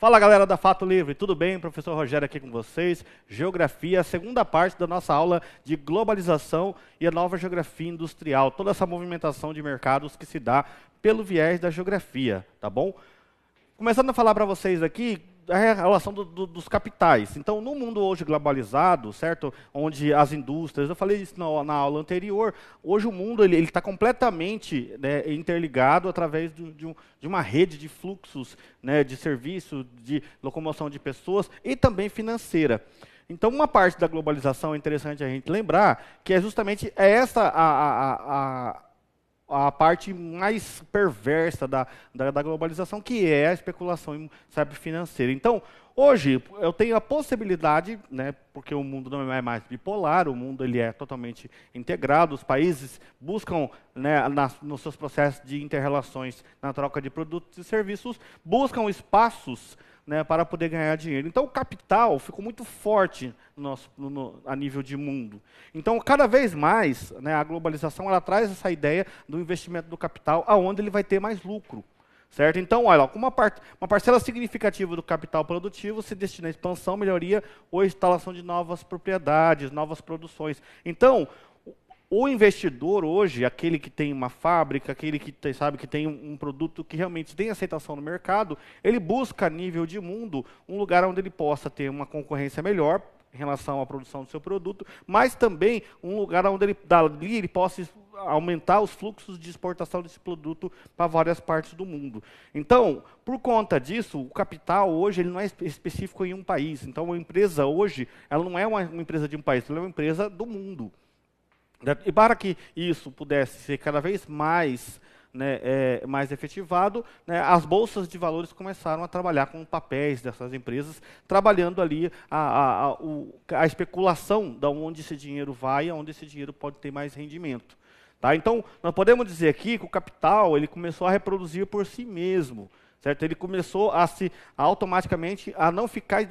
Fala galera da Fato Livre, tudo bem? Professor Rogério aqui com vocês. Geografia, a segunda parte da nossa aula de globalização e a nova geografia industrial. Toda essa movimentação de mercados que se dá pelo viés da geografia, tá bom? Começando a falar para vocês aqui é a relação do, do, dos capitais. Então, no mundo hoje globalizado, certo, onde as indústrias, eu falei isso na, na aula anterior, hoje o mundo ele está completamente né, interligado através do, de, um, de, uma rede de fluxos né, de serviço, de locomoção de pessoas e também financeira. Então, uma parte da globalização é interessante a gente lembrar que é justamente essa a, a, a a parte mais perversa da, da, da globalização, que é a especulação sabe, financeira. Então, hoje, eu tenho a possibilidade, né, porque o mundo não é mais bipolar, o mundo ele é totalmente integrado, os países buscam, né, nas, nos seus processos de interrelações, na troca de produtos e serviços, buscam espaços né, para poder ganhar dinheiro. Então, o capital ficou muito forte no nosso, no, no, a nível de mundo. Então, cada vez mais, né, a globalização ela traz essa ideia do investimento do capital, aonde ele vai ter mais lucro. Certo? Então, olha, com uma, par uma parcela significativa do capital produtivo se destina à expansão, melhoria ou instalação de novas propriedades, novas produções. Então, o investidor hoje, aquele que tem uma fábrica, aquele que tem, sabe que tem um, produto que realmente tem aceitação no mercado, ele busca a nível de mundo um lugar onde ele possa ter uma concorrência melhor em relação à produção do seu produto, mas também um lugar onde ele dali ele possa aumentar os fluxos de exportação desse produto para várias partes do mundo. Então, por conta disso, o capital hoje ele não é específico em um país. Então, uma empresa hoje, ela não é uma, uma empresa de um país, ela é uma empresa do mundo. Né? E para que isso pudesse ser cada vez mais né, é, mais efetivado, né, as bolsas de valores começaram a trabalhar com papéis dessas empresas, trabalhando ali a, a, a, o, a especulação de onde esse dinheiro vai e onde esse dinheiro pode ter mais rendimento. Tá? Então, nós podemos dizer aqui que o capital ele começou a reproduzir por si mesmo. Certo? Ele começou a se automaticamente a não ficar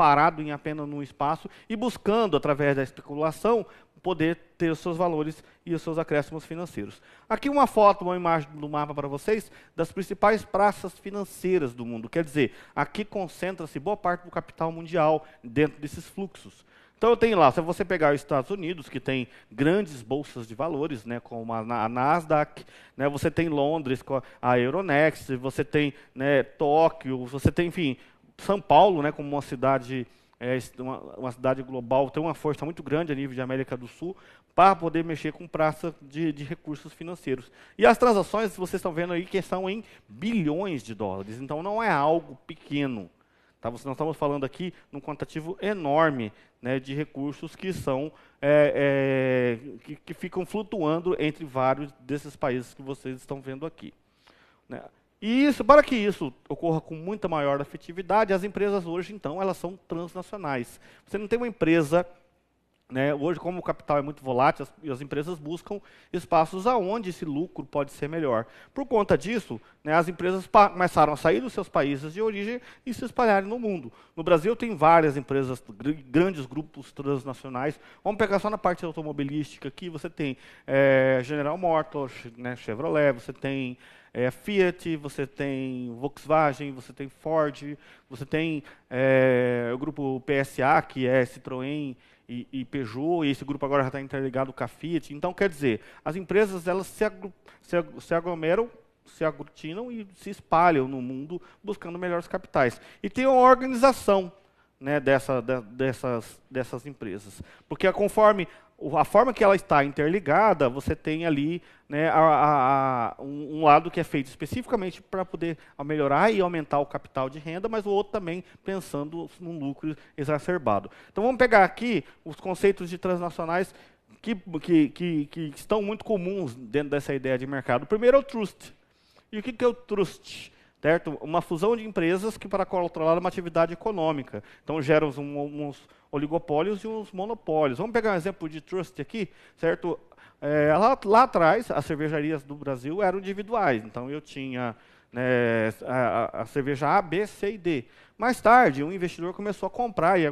parado em apenas num espaço e buscando, através da especulação, poder ter os seus valores e os seus acréscimos financeiros. Aqui uma foto, uma imagem do mapa para vocês das principais praças financeiras do mundo. Quer dizer, aqui concentra-se boa parte do capital mundial dentro desses fluxos. Então eu tenho lá, se você pegar os Estados Unidos, que tem grandes bolsas de valores, né, como a Nasdaq, né, você tem Londres com a Euronext, você tem né, Tóquio, você tem, enfim, são Paulo, né, como uma cidade, é, uma, uma, cidade global, tem uma força muito grande a nível de América do Sul para poder mexer com praça de, de recursos financeiros. E as transações, vocês estão vendo aí, que são em bilhões de dólares. Então, não é algo pequeno. Tá, nós estamos falando aqui num quantitativo enorme né, de recursos que são é, é, que, que, ficam flutuando entre vários desses países que vocês estão vendo aqui. Né. E isso, para que isso ocorra com muita maior afetividade, as empresas hoje, então, elas são transnacionais. Você não tem uma empresa né? Hoje, como o capital é muito volátil, as, as empresas buscam espaços aonde esse lucro pode ser melhor. Por conta disso, né, as empresas começaram a sair dos seus países de origem e se espalharem no mundo. No Brasil tem várias empresas, gr grandes grupos transnacionais. Vamos pegar só na parte automobilística aqui, você tem é, General Motors, né, Chevrolet, você tem é, Fiat, você tem Volkswagen, você tem Ford, você tem é, o grupo PSA, que é Citroën e, e Peugeot, e esse grupo agora já está interligado com a Fiat. Então, quer dizer, as empresas elas se, agru se, ag se aglomeram se aglutinam e se espalham no mundo buscando melhores capitais. E tem uma organização né, dessa, de, dessas, dessas empresas. Porque conforme a forma que ela está interligada, você tem ali né, a, a, a, um, lado que é feito especificamente para poder melhorar e aumentar o capital de renda, mas o outro também pensando num lucro exacerbado. Então vamos pegar aqui os conceitos de transnacionais que, que, que, que estão muito comuns dentro dessa ideia de mercado. O primeiro é o trust. E o que, que é o trust? Certo? Uma fusão de empresas que para controlar uma atividade econômica. Então geram uns oligopólios e uns monopólios. Vamos pegar um exemplo de trust aqui, certo? É, lá, lá, atrás, as cervejarias do Brasil eram individuais. Então, eu tinha né, a, a, cerveja A, B, C e D. Mais tarde, um investidor começou a comprar e,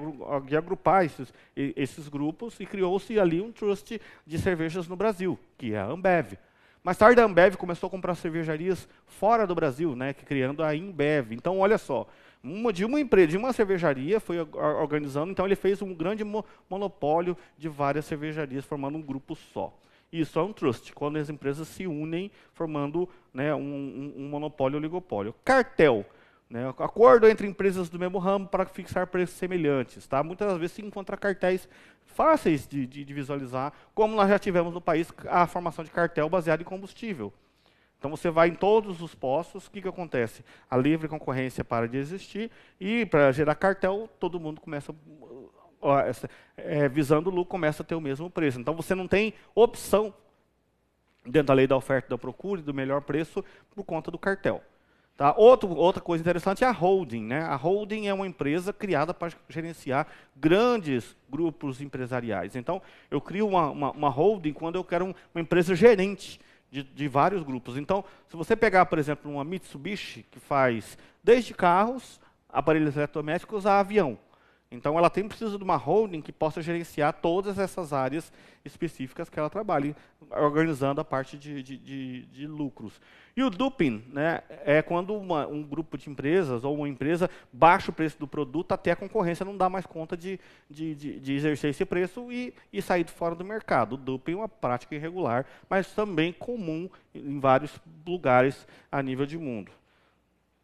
agrupar esses, esses grupos e criou-se ali um trust de cervejas no Brasil, que é a Ambev. Mais tarde a Ambev começou a comprar cervejarias fora do Brasil, né, criando a Imbev. Então, olha só, uma, de uma empresa, de uma cervejaria foi organizando, então ele fez um grande mo monopólio de várias cervejarias formando um grupo só. Isso é um trust, quando as empresas se unem formando né, um, um, um monopólio, oligopólio. Cartel né, acordo entre empresas do mesmo ramo para fixar preços semelhantes. Tá? Muitas vezes se encontra cartéis fáceis de, de, de, visualizar, como nós já tivemos no país a formação de cartel baseado em combustível. Então você vai em todos os postos, o que, que acontece? A livre concorrência para de existir e para gerar cartel, todo mundo começa, ó, essa, é, visando o lucro, começa a ter o mesmo preço. Então você não tem opção, dentro da lei da oferta e da procura, e do melhor preço, por conta do cartel. Tá? Outro, outra coisa interessante é a holding. Né? A holding é uma empresa criada para gerenciar grandes grupos empresariais. Então, eu crio uma, uma, uma holding quando eu quero um, uma empresa gerente de, de, vários grupos. Então, se você pegar, por exemplo, uma Mitsubishi, que faz desde carros, aparelhos eletrodomésticos, a avião. Então, ela tem precisa de uma holding que possa gerenciar todas essas áreas específicas que ela trabalha, organizando a parte de, de, de, de lucros. E o duping né, é quando uma, um grupo de empresas ou uma empresa baixa o preço do produto até a concorrência não dá mais conta de, de exercer esse preço e, e sair fora do mercado. O duping é uma prática irregular, mas também comum em vários lugares a nível de mundo.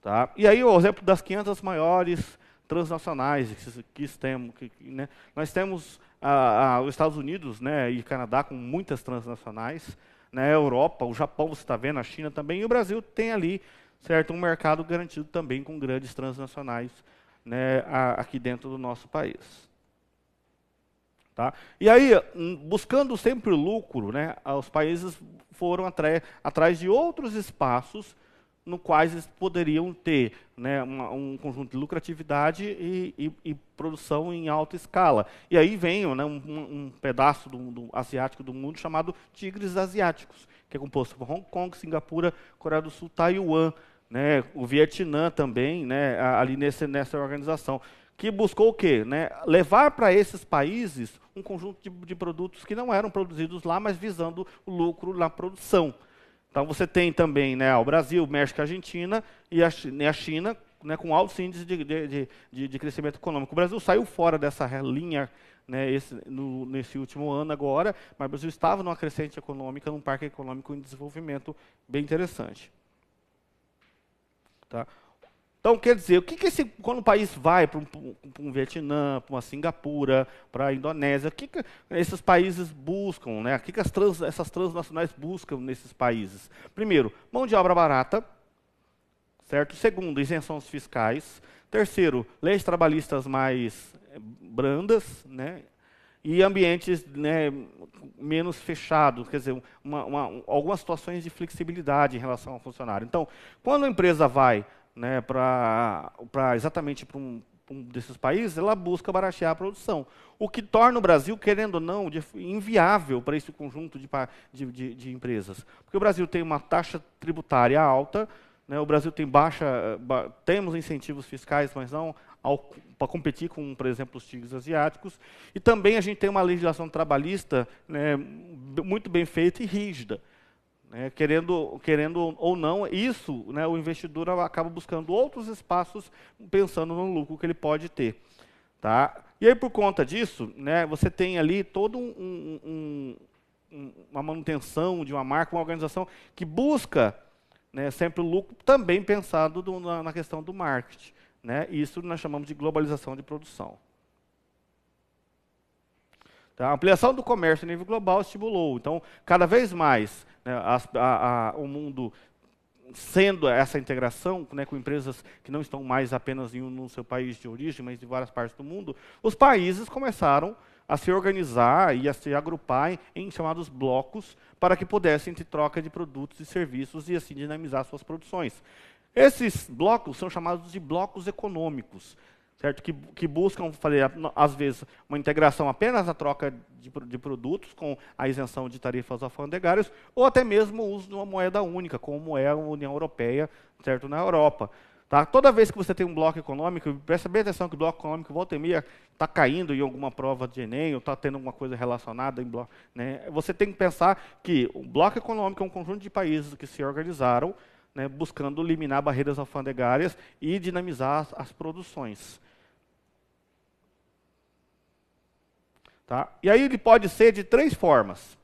Tá? E aí o exemplo das 500 maiores transnacionais que, temos. Que, né? Nós temos os Estados Unidos né, e Canadá com muitas transnacionais, né, a Europa, o Japão, você está vendo, a China também, e o Brasil tem ali certo um mercado garantido também com grandes transnacionais né, a, aqui dentro do nosso país. Tá? E aí, hum, buscando sempre lucro, né, os países foram atrás de outros espaços no quais eles poderiam ter né, uma, um conjunto de lucratividade e, e, e, produção em alta escala. E aí vem né, um, um, pedaço do, do, asiático do mundo chamado Tigres Asiáticos, que é composto por Hong Kong, Singapura, Coreia do Sul, Taiwan, né, o Vietnã também, né, ali nesse, nessa organização que buscou o quê? Né? Levar para esses países um conjunto de, de, produtos que não eram produzidos lá, mas visando o lucro na produção. Então você tem também né, o Brasil, México e Argentina, e a, né, a China né, com altos índices de, de, de, de, crescimento econômico. O Brasil saiu fora dessa linha né, esse, no, nesse último ano agora, mas o Brasil estava numa crescente econômica, num parque econômico em desenvolvimento bem interessante. Tá? Então, quer dizer, o que, que esse, quando o país vai para um, um, Vietnã, para uma Singapura, para a Indonésia, o que, que esses países buscam, né? O que, que as trans, essas transnacionais buscam nesses países? Primeiro, mão de obra barata, certo? Segundo, isenções fiscais. Terceiro, leis trabalhistas mais eh, brandas, né? E ambientes né, menos fechados, quer dizer, uma, uma, algumas situações de flexibilidade em relação ao funcionário. Então, quando a empresa vai né, para exatamente para um, um, desses países, ela busca baratear a produção. O que torna o Brasil, querendo ou não, de, inviável para esse conjunto de, de, de, empresas. Porque o Brasil tem uma taxa tributária alta, né, o Brasil tem baixa. Eh, ba, temos incentivos fiscais, mas não para competir com, por exemplo, os tigres asiáticos. E também a gente tem uma legislação trabalhista né, muito bem feita e rígida. Né? Querendo, querendo ou não, isso, né, o investidor acaba buscando outros espaços pensando no lucro que ele pode ter. Tá? E aí, por conta disso, né, você tem ali todo um, um, uma manutenção de uma marca, uma organização que busca né, sempre o lucro, também pensado do, na, na, questão do marketing. Né? Isso nós chamamos de globalização de produção. Tá? A ampliação do comércio a nível global estimulou. Então, cada vez mais, né, a, a, a, o mundo sendo essa integração né, com empresas que não estão mais apenas em um, no seu país de origem, mas de várias partes do mundo, os países começaram a se organizar e a se agrupar em, em chamados blocos para que pudessem ter troca de produtos e serviços e assim dinamizar suas produções. Esses blocos são chamados de blocos econômicos certo? Que, que buscam fazer, às vezes, uma integração apenas na troca de, de, produtos, com a isenção de tarifas alfandegárias, ou até mesmo o uso de uma moeda única, como é a União Europeia, certo? Na Europa. Tá? Toda vez que você tem um bloco econômico, presta bem atenção que o bloco econômico volta e meia está caindo em alguma prova de Enem ou está tendo alguma coisa relacionada em bloco. Né? Você tem que pensar que o bloco econômico é um conjunto de países que se organizaram né, buscando eliminar barreiras alfandegárias e dinamizar as, as produções. Tá? E aí ele pode ser de três formas.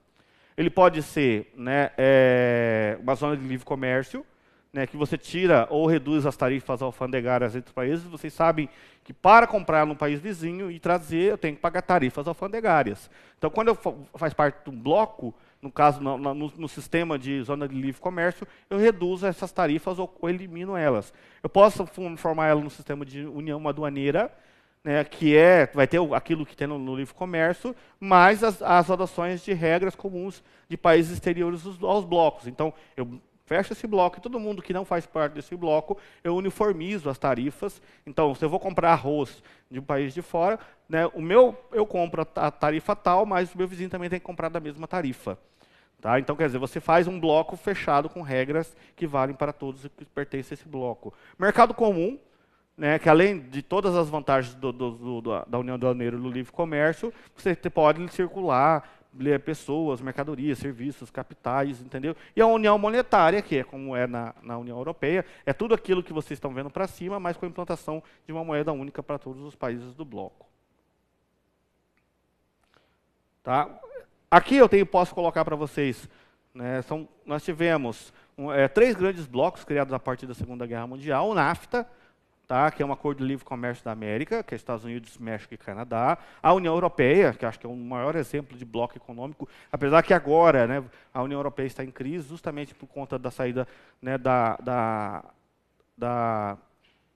Ele pode ser né, é, uma zona de livre comércio, né, que você tira ou reduz as tarifas alfandegárias entre os países. Vocês sabem que para comprar num país vizinho e trazer, eu tenho que pagar tarifas alfandegárias. Então, quando eu faz parte de um bloco, no caso, no, no, no, sistema de zona de livre comércio, eu reduzo essas tarifas ou, ou elimino elas. Eu posso formar ela no sistema de união aduaneira, né, que é, vai ter aquilo que tem no, no livro Comércio, mais as, as adoções de regras comuns de países exteriores aos, aos blocos. Então, eu fecho esse bloco e todo mundo que não faz parte desse bloco, eu uniformizo as tarifas. Então, se eu vou comprar arroz de um país de fora, né, o meu eu compro a tarifa tal, mas o meu vizinho também tem que comprar da mesma tarifa. Tá? Então, quer dizer, você faz um bloco fechado com regras que valem para todos que pertencem a esse bloco. Mercado comum né, que além de todas as vantagens do, do, do, da União Aduaneira do Livre Comércio, você pode circular pessoas, mercadorias, serviços, capitais, entendeu? E a União Monetária, que é como é na, na União Europeia, é tudo aquilo que vocês estão vendo para cima, mas com a implantação de uma moeda única para todos os países do bloco. Tá? Aqui eu tenho, posso colocar para vocês, né, são, nós tivemos um, é, três grandes blocos criados a partir da Segunda Guerra Mundial, o NAFTA, tá? que é um acordo de livre comércio da América, que é Estados Unidos, México e Canadá. A União Europeia, que acho que é o maior exemplo de bloco econômico, apesar que agora né, a União Europeia está em crise justamente por conta da saída né, da, da, da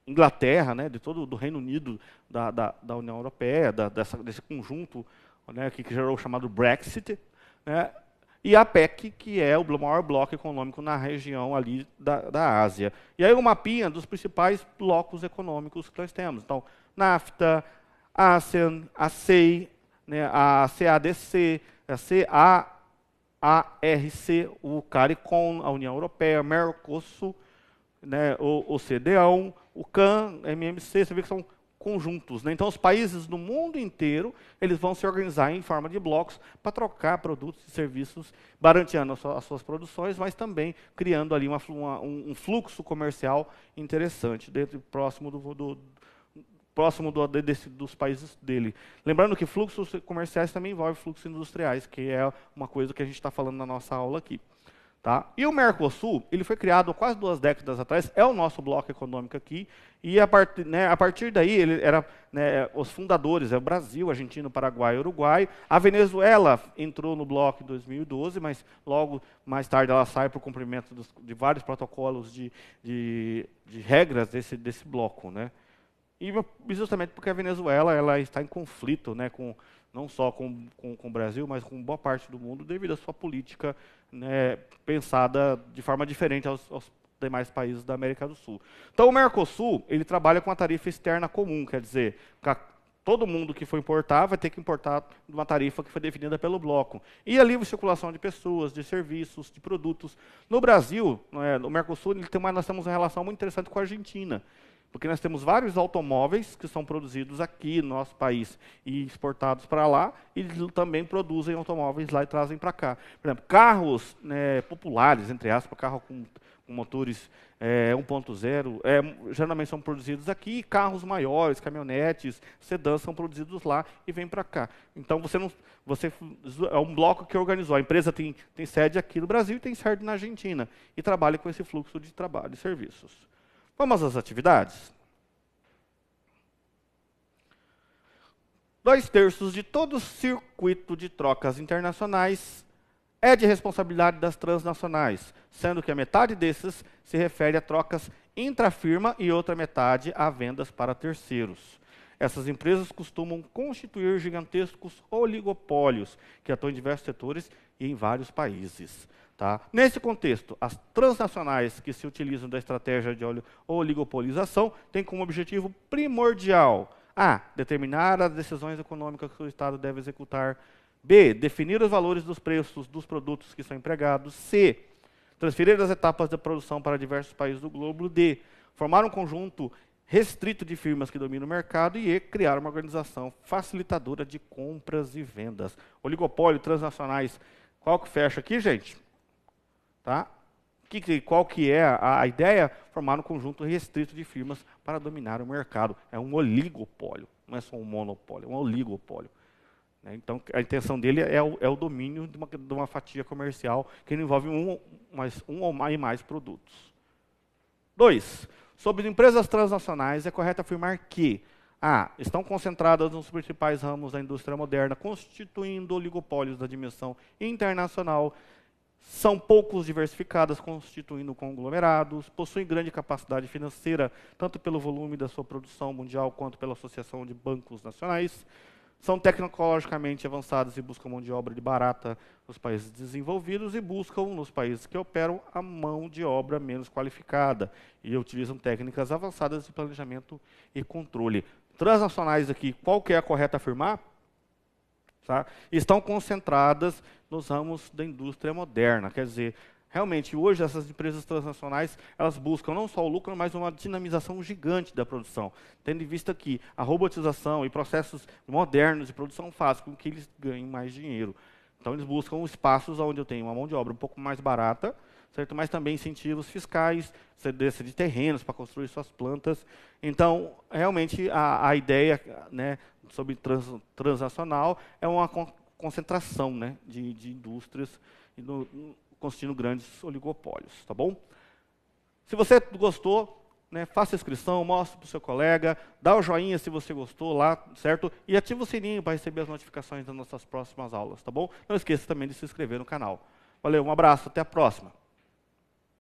Inglaterra, né, de todo do Reino Unido, da, da, da União Europeia, da, dessa, desse conjunto né, que gerou o chamado Brexit, né, e a PEC, que é o maior bloco econômico na região ali da, da Ásia. E aí o um mapinha dos principais blocos econômicos que nós temos. Então, NAFTA, ASEAN, ASEI, né, a CADC, a CAARC, o CARICOM, a União Europeia, Mercosul, né, o, o CDAO, o CAN, MMC, você vê que são conjuntos. Né? Então, os países do mundo inteiro eles vão se organizar em forma de blocos para trocar produtos e serviços, garantindo as suas produções, mas também criando ali uma, uma, um fluxo comercial interessante dentro próximo do, do próximo do, desse, dos países dele. Lembrando que fluxos comerciais também envolvem fluxos industriais, que é uma coisa que a gente está falando na nossa aula aqui. Tá? E o Mercosul, ele foi criado quase duas décadas atrás, é o nosso bloco econômico aqui, e a, part, né, a partir daí, ele era né, os fundadores, é o Brasil, Argentina, Paraguai e Uruguai. A Venezuela entrou no bloco em 2012, mas logo mais tarde ela sai para o cumprimento dos, de vários protocolos de, de, de regras desse, desse bloco. Né? E justamente porque a Venezuela ela está em conflito né, com, não só com, com, com, o Brasil, mas com boa parte do mundo, devido à sua política né, pensada de forma diferente aos, aos, demais países da América do Sul. Então, o Mercosul ele trabalha com a tarifa externa comum, quer dizer, todo mundo que for importar vai ter que importar uma tarifa que foi definida pelo bloco. E a livre circulação de pessoas, de serviços, de produtos. No Brasil, é, né, no Mercosul, ele tem uma, nós temos uma relação muito interessante com a Argentina. Porque nós temos vários automóveis que são produzidos aqui no nosso país e exportados para lá, e também produzem automóveis lá e trazem para cá. Por exemplo, carros né, populares, entre aspas, carro com, com motores é, 1.0, é, geralmente são produzidos aqui, carros maiores, caminhonetes, sedãs são produzidos lá e vêm para cá. Então você não. Você, é um bloco que organizou. A empresa tem, tem sede aqui no Brasil e tem sede na Argentina. E trabalha com esse fluxo de trabalho e serviços. Vamos às atividades? Dois terços de todo o circuito de trocas internacionais é de responsabilidade das transnacionais, sendo que a metade desses se refere a trocas intrafirma e outra metade a vendas para terceiros. Essas empresas costumam constituir gigantescos oligopólios que atuam em diversos setores e em vários países. Tá? Nesse contexto, as transnacionais que se utilizam da estratégia de oligopolização têm como objetivo primordial a. determinar as decisões econômicas que o Estado deve executar, b. definir os valores dos preços dos produtos que são empregados, c. transferir as etapas de produção para diversos países do globo, d. formar um conjunto restrito de firmas que dominam o mercado e, e criar uma organização facilitadora de compras e vendas. Oligopólio transnacionais, qual que fecha aqui, gente? Tá? Que, qual que é a, a ideia? Formar um conjunto restrito de firmas para dominar o mercado. É um oligopólio, não é só um monopólio, é um oligopólio. Né? Então, a intenção dele é o, é o domínio de uma, de uma, fatia comercial que envolve um, mais, um ou mais, mais produtos. Dois, sobre empresas transnacionais, é correto afirmar que a. Estão concentradas nos principais ramos da indústria moderna, constituindo oligopólios da dimensão internacional são poucos diversificadas, constituindo conglomerados, possuem grande capacidade financeira, tanto pelo volume da sua produção mundial quanto pela associação de bancos nacionais, são tecnologicamente avançadas e buscam mão de obra de barata nos países desenvolvidos e buscam, nos países que operam, a mão de obra menos qualificada e utilizam técnicas avançadas de planejamento e controle. Transnacionais aqui, qual que é a correta afirmar? Tá? Estão concentradas nos ramos da indústria moderna. Quer dizer, realmente, hoje essas empresas transnacionais, elas buscam não só o lucro, mas uma dinamização gigante da produção, tendo em vista que a robotização e processos modernos de produção fazem com que eles ganhem mais dinheiro. Então, eles buscam espaços onde eu tenho uma mão de obra um pouco mais barata, certo? mas também incentivos fiscais, cedência de terrenos para construir suas plantas. Então, realmente, a, a ideia né, sobre trans, é uma con concentração né, de, de indústrias no, constituindo grandes oligopólios. Tá bom? Se você gostou, né, faça inscrição, mostre para o seu colega, dá o joinha se você gostou lá, certo? E ativa o sininho para receber as notificações das nossas próximas aulas, tá bom? Não esqueça também de se inscrever no canal. Valeu, um abraço, até a próxima.